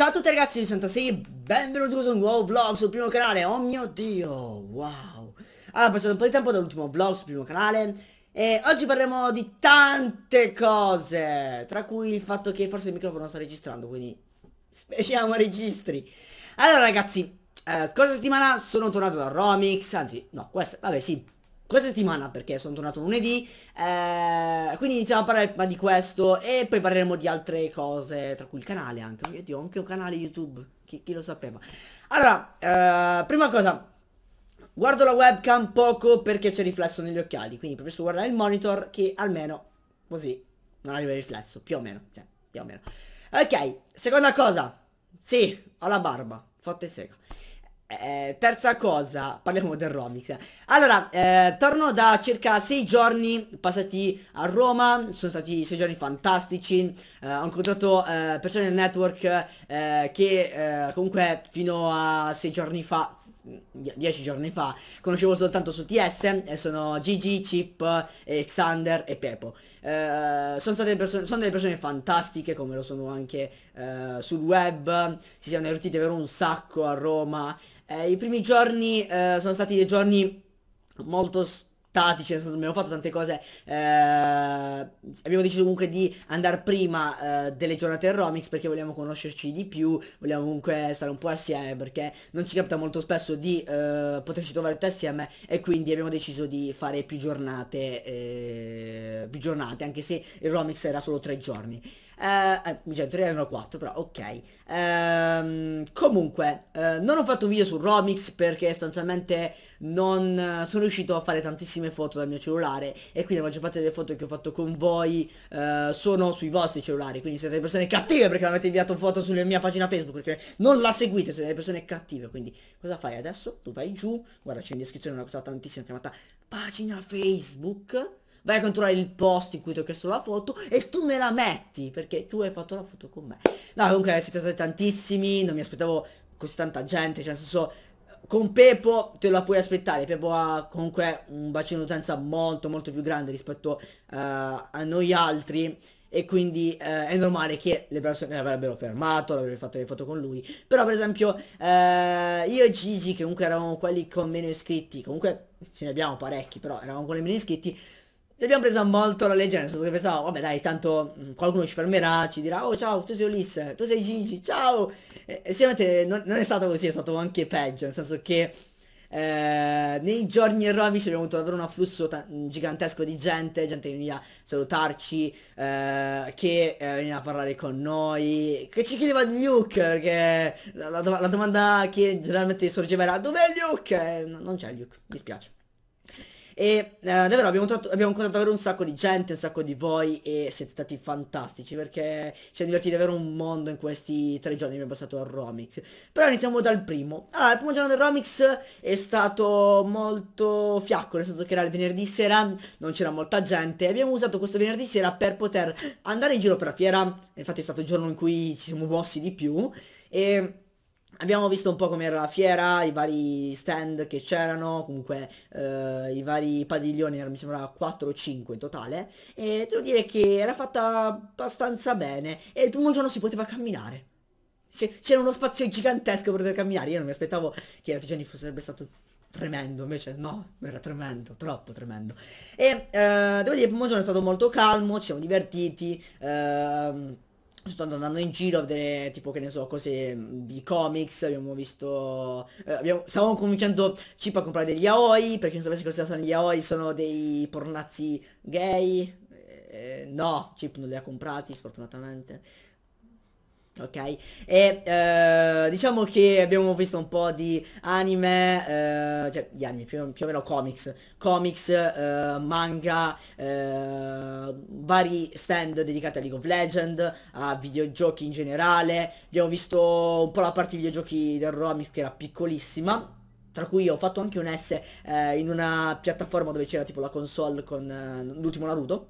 Ciao a tutti ragazzi, io sono Tassi, benvenuti su un nuovo vlog sul primo canale, oh mio dio, wow Allora, passato un po' di tempo dall'ultimo vlog sul primo canale E oggi parliamo di tante cose Tra cui il fatto che forse il microfono sta registrando, quindi speriamo registri Allora ragazzi, eh, scorsa settimana sono tornato da Romix, anzi, no, questa, vabbè sì questa settimana perché sono tornato lunedì eh, quindi iniziamo a parlare prima di questo e poi parleremo di altre cose tra cui il canale anche oh mio dio anche un canale youtube chi, chi lo sapeva allora eh, prima cosa guardo la webcam poco perché c'è riflesso negli occhiali quindi preferisco guardare il monitor che almeno così non arriva il riflesso più o meno cioè più o meno ok seconda cosa sì ho la barba fatta e sega eh, terza cosa, parliamo del Romix. Allora, eh, torno da circa sei giorni passati a Roma, sono stati sei giorni fantastici, eh, ho incontrato eh, persone del network eh, che eh, comunque fino a sei giorni fa, dieci giorni fa, conoscevo soltanto su TS, e sono Gigi, Chip, e Xander e Pepo. sono, state persone, sono delle persone fantastiche come lo sono anche eh, sul web, si siano divertiti davvero un sacco a Roma. Eh, I primi giorni eh, sono stati dei giorni molto tattici, nel senso abbiamo fatto tante cose, eh, abbiamo deciso comunque di andare prima eh, delle giornate Romix perché vogliamo conoscerci di più, vogliamo comunque stare un po' assieme perché non ci capita molto spesso di eh, poterci trovare tutti assieme e quindi abbiamo deciso di fare più giornate, eh, più giornate anche se il Romix era solo tre giorni. Eh, eh, mi cioè, in erano 4 però ok ehm, Comunque eh, Non ho fatto un video su Romix perché sostanzialmente Non sono riuscito a fare tantissime tantissime foto dal mio cellulare e quindi la maggior parte delle foto che ho fatto con voi uh, sono sui vostri cellulari, quindi siete delle persone cattive perché avete inviato foto sulla mia pagina Facebook, perché non la seguite, siete delle persone cattive, quindi cosa fai adesso? Tu vai giù, guarda c'è in descrizione una cosa tantissima chiamata pagina Facebook vai a controllare il post in cui ti ho chiesto la foto e tu me la metti perché tu hai fatto la foto con me. No, comunque siete stati tantissimi, non mi aspettavo così tanta gente, cioè nel senso con Pepo te la puoi aspettare, Pepo ha comunque un bacino d'utenza molto molto più grande rispetto uh, a noi altri e quindi uh, è normale che le persone l'avrebbero fermato, l'avrebbero fatto le foto con lui, però per esempio uh, io e Gigi che comunque eravamo quelli con meno iscritti, comunque ce ne abbiamo parecchi però eravamo con quelli meno iscritti, ci abbiamo preso molto la leggera, nel senso che pensavo, vabbè dai, tanto qualcuno ci fermerà, ci dirà, oh ciao, tu sei Ulisse, tu sei Gigi, ciao! E, e sicuramente non, non, è stato così, è stato anche peggio, nel senso che eh, nei giorni erromici abbiamo avuto davvero un afflusso gigantesco di gente, gente che veniva a salutarci, eh, che eh, veniva a parlare con noi, che ci chiedeva di Luke, perché la, la, la domanda che generalmente sorgeva era, dov'è Luke? non c'è Luke, mi spiace. E eh, davvero abbiamo, tratto, abbiamo incontrato davvero un sacco di gente, un sacco di voi e siete stati fantastici perché ci è divertito davvero un mondo in questi tre giorni che abbiamo passato al Romix. Però iniziamo dal primo. Allora, il primo giorno del Romix è stato molto fiacco, nel senso che era il venerdì sera, non c'era molta gente. E abbiamo usato questo venerdì sera per poter andare in giro per la fiera. Infatti è stato il giorno in cui ci siamo mossi di più. E Abbiamo visto un po' com'era la fiera, i vari stand che c'erano, comunque eh, i vari padiglioni, mi sembrava 4 o 5 in totale, e devo dire che era fatta abbastanza bene e il primo giorno si poteva camminare. C'era uno spazio gigantesco per poter camminare, io non mi aspettavo che la Tijani sarebbe stato tremendo, invece no, era tremendo, troppo tremendo. E eh, devo dire che il primo giorno è stato molto calmo, ci siamo divertiti. Eh, sto andando in giro a vedere tipo che ne so cose mm, di comics abbiamo visto eh, abbiamo, stavamo cominciando Chip a comprare degli yaoi perché non sapessi cosa sono gli yaoi sono dei pornazzi gay eh, no Chip non li ha comprati sfortunatamente Ok, e eh, diciamo che abbiamo visto un po' di anime, eh, cioè di anime, più, più, o meno comics, comics, eh, manga, eh, vari stand dedicati a League of Legends, a videogiochi in generale, abbiamo visto un po' la parte di videogiochi del Romix che era piccolissima, tra cui ho fatto anche un S eh, in una piattaforma dove c'era tipo la console con eh, l'ultimo Naruto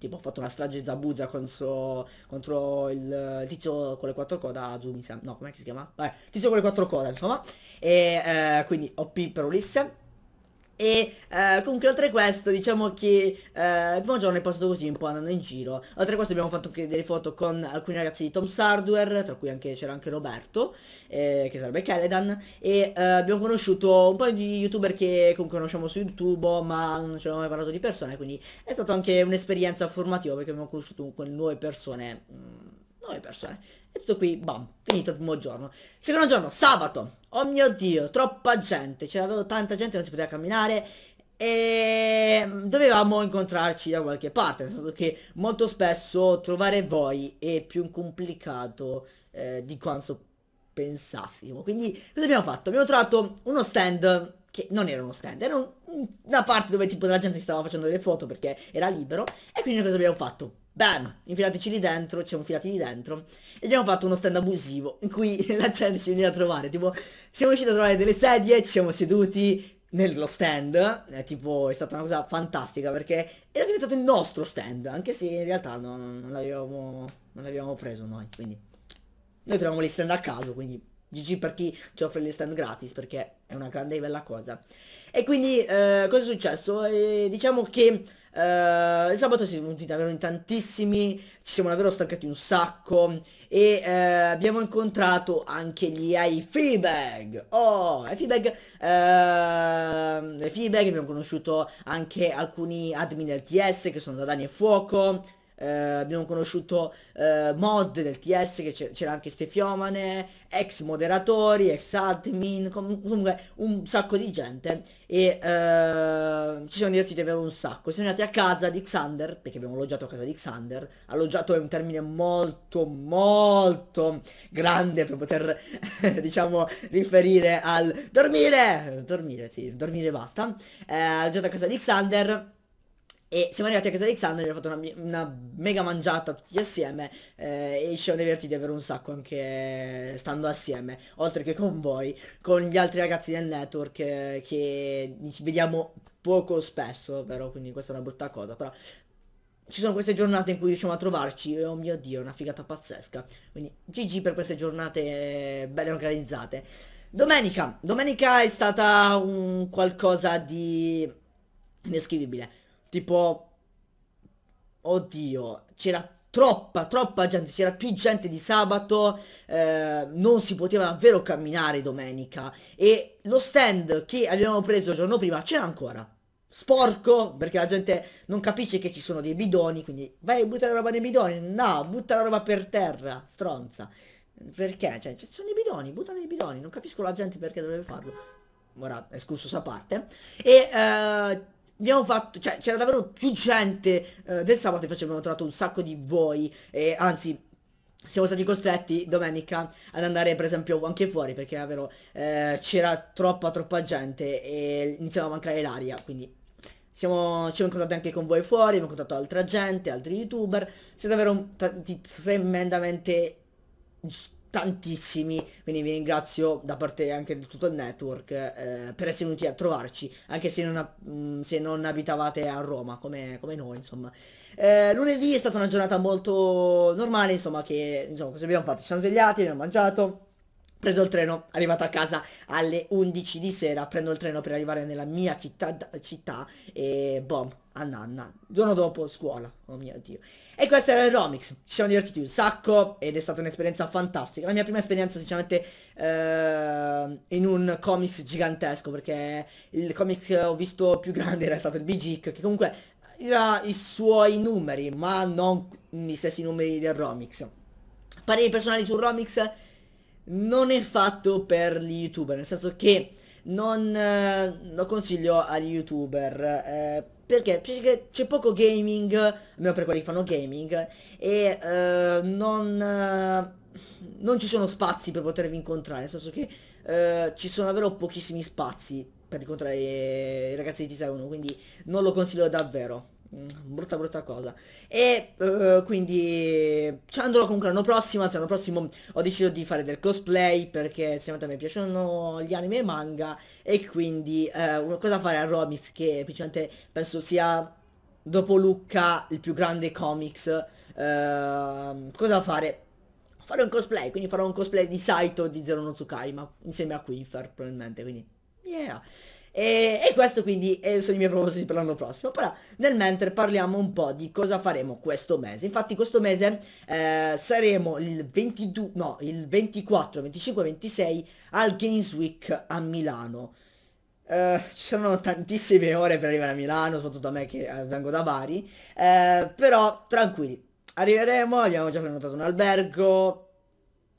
Tipo ho fatto una strage zabuza contro, contro il tizio con le quattro coda, Azumi, no, com'è si chiama? Vabbè, tizio con le quattro coda, insomma. E eh, quindi OP per Ulisse. E eh, comunque oltre questo diciamo che eh, il primo giorno è passato così un po' andando in giro Oltre a questo abbiamo fatto anche delle foto con alcuni ragazzi di Tom's Hardware Tra cui anche c'era anche Roberto eh, che sarebbe Caledan E eh, abbiamo conosciuto un po' di youtuber che comunque conosciamo su YouTube Ma non ci avevamo mai parlato di persone Quindi è stata anche un'esperienza formativa perché abbiamo conosciuto con nuove persone mh, mm, Nuove persone e tutto qui, bam, finito il primo giorno. Secondo giorno, sabato. Oh mio Dio, troppa gente. C'era cioè, davvero tanta gente, non si poteva camminare e mm, dovevamo incontrarci da qualche parte, nel senso che molto spesso trovare voi è più complicato eh, di quanto pensassimo. Quindi cosa abbiamo fatto? Abbiamo trovato uno stand che non era uno stand, era un, una parte dove tipo la gente stava facendo le foto perché era libero e quindi cosa abbiamo fatto? Bam! Infilateci lì dentro, ci siamo infilati lì dentro e abbiamo fatto uno stand abusivo in cui la gente ci veniva a trovare, tipo siamo riusciti a trovare delle sedie, ci siamo seduti nello stand, eh, tipo è stata una cosa fantastica perché era diventato il nostro stand, anche se in realtà no, non, l'avevamo preso noi, quindi noi troviamo gli stand a caso, quindi GG per chi ci offre gli stand gratis perché è una grande e bella cosa. E quindi eh, cosa è successo? Eh, diciamo che Uh, il sabato si siamo venuti davvero in tantissimi, ci siamo davvero stancati un sacco e uh, abbiamo incontrato anche gli AI Feedback. Oh, i Feedback, uh, Feedback abbiamo conosciuto anche alcuni admin LTS che sono da Dani e Fuoco, eh, abbiamo conosciuto eh, mod del TS che c'era anche Stefiomane, ex moderatori, ex admin, com comunque un sacco di gente e eh, ci siamo divertiti davvero un sacco. Siamo andati a casa di Xander, perché abbiamo alloggiato a casa di Xander, alloggiato è un termine molto molto grande per poter diciamo riferire al dormire, dormire sì, dormire basta, eh, alloggiato a casa di Xander e siamo arrivati a casa di Alexander, abbiamo fatto una, una, mega mangiata tutti assieme eh, e ci siamo divertiti davvero un sacco anche stando assieme, oltre che con voi, con gli altri ragazzi del network eh, che vediamo poco spesso, però quindi questa è una brutta cosa, però ci sono queste giornate in cui riusciamo a trovarci e oh mio dio, è una figata pazzesca. Quindi GG per queste giornate eh, belle organizzate. Domenica, domenica è stata un qualcosa di inescrivibile tipo... Oddio, c'era troppa, troppa gente, c'era più gente di sabato, eh, non si poteva davvero camminare domenica e lo stand che abbiamo preso il giorno prima c'era ancora. Sporco, perché la gente non capisce che ci sono dei bidoni, quindi vai a buttare la roba nei bidoni, no, butta la roba per terra, stronza. Perché? Cioè, ci sono dei bidoni, buttano i bidoni, non capisco la gente perché dovrebbe farlo. Ora, è scusso sa parte. E... Eh, abbiamo fatto, cioè c'era davvero più gente eh, del sabato, invece abbiamo trovato un sacco di voi, e anzi siamo stati costretti domenica ad andare per esempio anche fuori perché davvero eh, c'era troppa troppa gente e iniziava a mancare l'aria, quindi siamo, ci siamo incontrati anche con voi fuori, abbiamo incontrato altra gente, altri youtuber, siete davvero tremendamente tantissimi, quindi vi ringrazio da parte anche di tutto il network eh, per essere venuti a trovarci, anche se non, mm, se non abitavate a Roma come, come noi, insomma. Eh, lunedì è stata una giornata molto normale, insomma, che insomma, cosa abbiamo fatto? Ci siamo svegliati, abbiamo mangiato, Preso il treno, arrivato a casa alle 11 di sera, prendo il treno per arrivare nella mia città, città e boom, a nanna. Il giorno dopo scuola, oh mio dio. E questo era il Romix, ci siamo divertiti un sacco ed è stata un'esperienza fantastica. La mia prima esperienza sinceramente eh, in un comics gigantesco perché il comics che ho visto più grande era stato il BG, che comunque aveva i suoi numeri ma non gli stessi numeri del Romix. Pareri personali sul Romix? non è fatto per gli youtuber, nel senso che non eh, lo consiglio agli youtuber. Eh, perché c'è poco gaming, almeno per quelli che fanno gaming, e eh, non, eh, non, ci sono spazi per potervi incontrare, nel senso che eh, ci sono davvero pochissimi spazi per incontrare i ragazzi di Tisa 1, quindi non lo consiglio davvero. Mm, brutta brutta cosa e uh, quindi ci cioè, andrò comunque l'anno prossimo anzi l'anno prossimo ho deciso di fare del cosplay perché secondo me piacciono gli anime e manga e quindi uh, una cosa fare a Robis che principalmente penso sia dopo Lucca il più grande comics uh, cosa fare fare un cosplay quindi farò un cosplay di Saito di Zero no ma insieme a Quifer probabilmente quindi yeah e, e questo quindi eh, sono i miei propositi per l'anno prossimo. Però nel mentre parliamo un po' di cosa faremo questo mese. Infatti questo mese eh, saremo il 22, no, il 24, 25, 26 al Games Week a Milano. Uh, ci saranno tantissime ore per arrivare a Milano, soprattutto a me che eh, vengo da Bari, uh, però tranquilli, arriveremo, abbiamo già prenotato un albergo,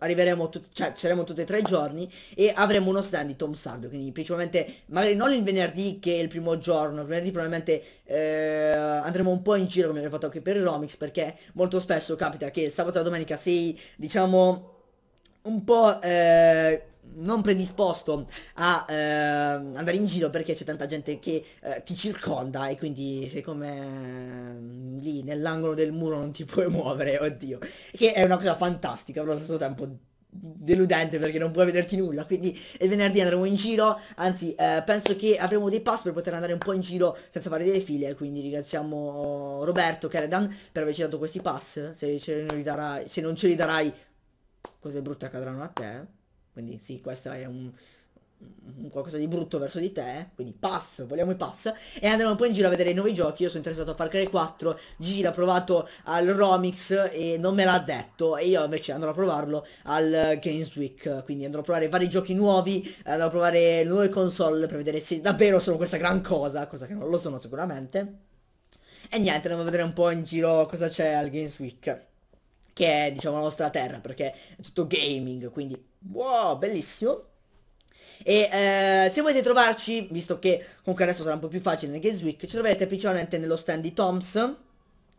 arriveremo, tut- cioè saremo tutti e tre i giorni e avremo uno stand di Tom Sardo, quindi principalmente, magari non il venerdì che è il primo giorno, il venerdì probabilmente eh, andremo un po' in giro come abbiamo fatto anche per il Romix, perché molto spesso capita che sabato e domenica sei, diciamo, un po'... Eh, non predisposto a eh, andare in giro perché c'è tanta gente che eh, ti circonda e quindi sei come eh, lì nell'angolo del muro non ti puoi muovere, oddio. Che è una cosa fantastica, però allo stesso tempo deludente perché non puoi vederti nulla quindi il venerdì andremo in giro anzi eh, penso che avremo dei pass per poter andare un po' in giro senza fare delle file quindi ringraziamo Roberto Keredan per averci dato questi pass se, ce li darà, se non ce li darai cose brutte accadranno a te quindi sì, questo è un, un qualcosa di brutto verso di te, quindi pass, vogliamo i pass, e andremo un po' in giro a vedere i nuovi giochi, io sono interessato a Far Cry 4, Gigi l'ha provato al Romix e non me l'ha detto, e io invece andrò a provarlo al Games Week, quindi andrò a provare vari giochi nuovi, andrò a provare nuove console per vedere se davvero sono questa gran cosa, cosa che non lo sono sicuramente, e niente, andiamo a vedere un po' in giro cosa c'è al Games Week, che è diciamo la nostra terra, perché è tutto gaming, quindi Wow, bellissimo. E eh, se volete trovarci, visto che comunque adesso sarà un po' più facile nel Games Week, ci troverete principalmente nello stand di Toms,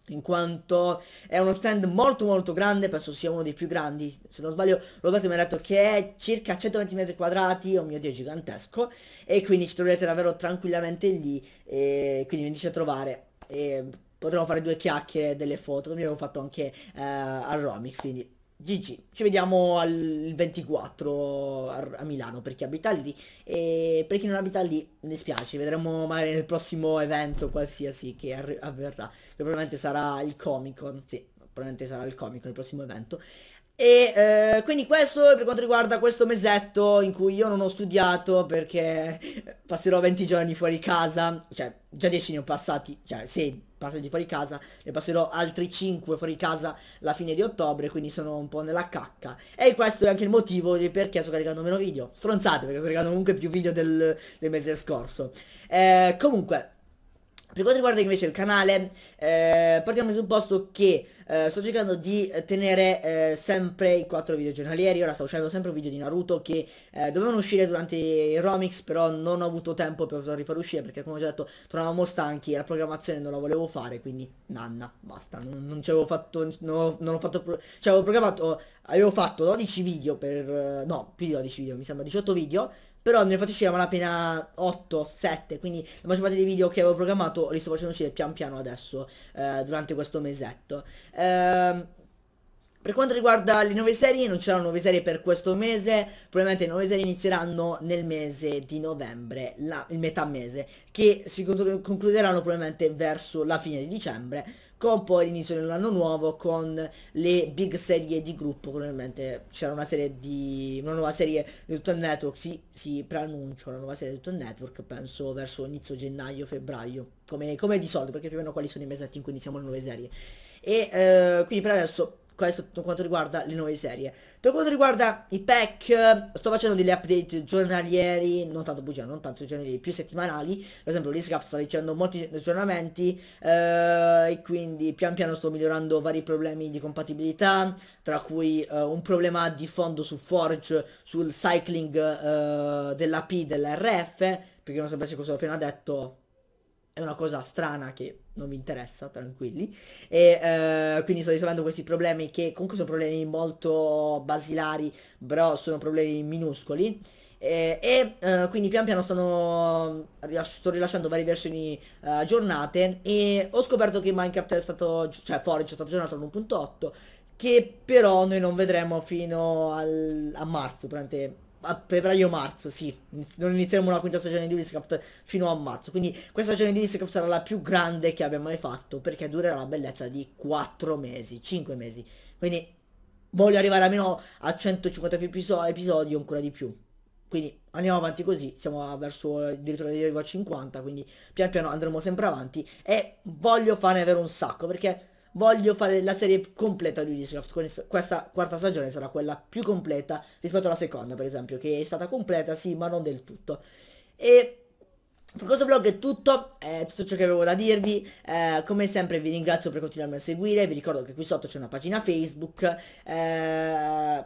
in quanto è uno stand molto molto grande, penso sia uno dei più grandi, se non sbaglio Roberto mi ha detto che è circa 120 metri quadrati, oh mio dio gigantesco, e quindi ci troverete davvero tranquillamente lì, e quindi veniteci a trovare. E potremo fare due chiacchiere delle foto come abbiamo fatto anche eh, a Romix quindi GG, ci vediamo al 24 a, Milano per chi abita lì e per chi non abita lì mi dispiace, vedremo magari nel prossimo evento qualsiasi che avverrà, che probabilmente sarà il Comic Con, sì, probabilmente sarà il Comic Con il prossimo evento. E eh, quindi questo per quanto riguarda questo mesetto in cui io non ho studiato perché passerò 20 giorni fuori casa, cioè già 10 ne ho passati, cioè sì parte di fuori casa, ne passerò altri 5 fuori casa la fine di ottobre, quindi sono un po' nella cacca. E questo è anche il motivo di perché sto caricando meno video. Stronzate, perché sto caricando comunque più video del, del mese scorso. Eh, comunque, per quanto riguarda invece il canale, eh, partiamo dal presupposto che eh, sto cercando di tenere eh, sempre i quattro video giornalieri, ora sto uscendo sempre un video di Naruto che eh, dovevano uscire durante i Romix, però non ho avuto tempo per poterli far uscire perché come ho già detto tornavamo stanchi e la programmazione non la volevo fare, quindi nanna, basta, non, non ci avevo fatto, non, non ho fatto, pro cioè avevo programmato, avevo fatto 12 video per, eh, no, più di 12 video, mi sembra 18 video però ne ho fatti uscire a malapena 8, 7, quindi la maggior parte dei video che avevo programmato li sto facendo uscire pian piano adesso, eh, durante questo mesetto. Ehm... Per quanto riguarda le nuove serie, non c'erano nuove serie per questo mese, probabilmente le nuove serie inizieranno nel mese di novembre, la, il metà mese, che si concluderanno probabilmente verso la fine di dicembre, con poi l'inizio dell'anno nuovo con le big serie di gruppo probabilmente c'era una serie di una nuova serie di tutto il network si, si preannuncia una nuova serie di tutto il network penso verso inizio gennaio febbraio come, come di solito perché più o meno quali sono i mesetti in cui iniziamo le nuove serie e eh, quindi per adesso questo per quanto riguarda le nuove serie. Per quanto riguarda i pack, sto facendo degli update giornalieri, non tanto bugia, non tanto giornalieri, più settimanali. Per esempio l'Iscraft sta dicendo molti aggiornamenti eh, e quindi pian piano sto migliorando vari problemi di compatibilità, tra cui eh, un problema di fondo su Forge, sul cycling eh, dell'AP dell'RF, perché non sapessi cosa ho appena detto, è una cosa strana che non mi interessa, tranquilli. E eh, quindi sto risolvendo questi problemi che comunque sono problemi molto basilari, però sono problemi minuscoli. E, e eh, quindi pian piano sono, sto rilasciando varie versioni eh, aggiornate e ho scoperto che Minecraft è stato, cioè Forge cioè è stato aggiornato all'1.8 che però noi non vedremo fino al, a marzo, durante a febbraio-marzo, sì, non inizieremo la quinta stagione di Witchcraft fino a marzo, quindi questa stagione di Witchcraft sarà la più grande che abbia mai fatto, perché durerà la bellezza di 4 mesi, 5 mesi, quindi voglio arrivare almeno a 150 episodi, episodi o ancora di più, quindi andiamo avanti così, siamo verso addirittura di arrivo a 50, quindi pian piano andremo sempre avanti e voglio farne avere un sacco, perché voglio fare la serie completa di Ubisoft, questa quarta stagione sarà quella più completa rispetto alla seconda per esempio, che è stata completa sì ma non del tutto. E per questo vlog è tutto, è tutto ciò che avevo da dirvi, eh, come sempre vi ringrazio per continuarmi a seguire, vi ricordo che qui sotto c'è una pagina Facebook, eh,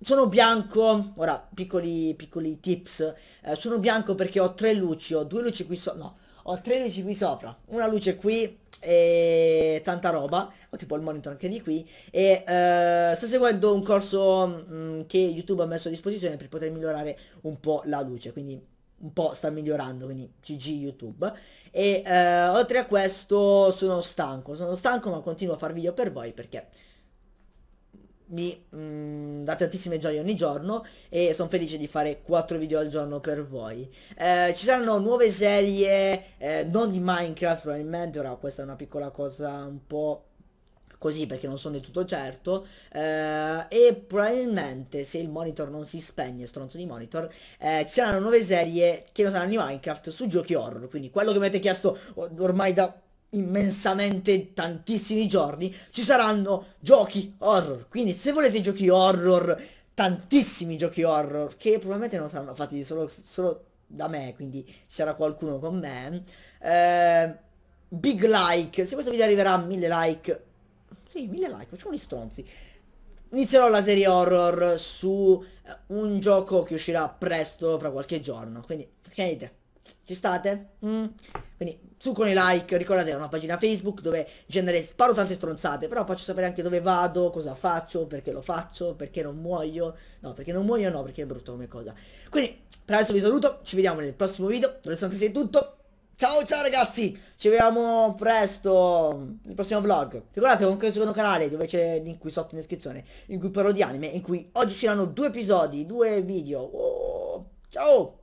sono bianco, ora piccoli, piccoli tips, eh, sono bianco perché ho tre luci, ho due luci qui sopra, no, ho tre luci qui sopra, una luce qui e tanta roba, ho tipo il monitor anche di qui e eh, sto seguendo un corso mh, mm, che YouTube ha messo a disposizione per poter migliorare un po' la luce, quindi un po' sta migliorando, quindi gg YouTube. E eh, oltre a questo sono stanco, sono stanco ma continuo a far video per voi perché mi mh, mm, dà tantissime gioie ogni giorno e sono felice di fare 4 video al giorno per voi. Eh, ci saranno nuove serie, eh, non di Minecraft probabilmente, ora questa è una piccola cosa un po' così perché non sono del tutto certo eh, e probabilmente se il monitor non si spegne stronzo di monitor eh, ci saranno nuove serie che non saranno di Minecraft su giochi horror quindi quello che mi avete chiesto ormai da immensamente tantissimi giorni ci saranno giochi horror. Quindi se volete giochi horror, tantissimi giochi horror, che probabilmente non saranno fatti solo, solo da me, quindi sarà qualcuno con me. Eh, big like, se questo video arriverà a mille like, sì, mille like, facciamo gli stronzi. Inizierò la serie horror su eh, un gioco che uscirà presto, fra qualche giorno. Quindi, che dite? Ci state? Mm. Quindi su con i like, ricordate è una pagina Facebook dove genere sparo tante stronzate, però faccio sapere anche dove vado, cosa faccio, perché lo faccio, perché non muoio. No, perché non muoio no, perché è brutto come cosa. Quindi per adesso vi saluto, ci vediamo nel prossimo video, per adesso è tutto. Ciao ciao ragazzi, ci vediamo presto nel prossimo vlog. Ricordate anche il secondo canale dove c'è link qui sotto in descrizione, in cui parlo di anime, in cui oggi ci saranno due episodi, due video. Oh, ciao!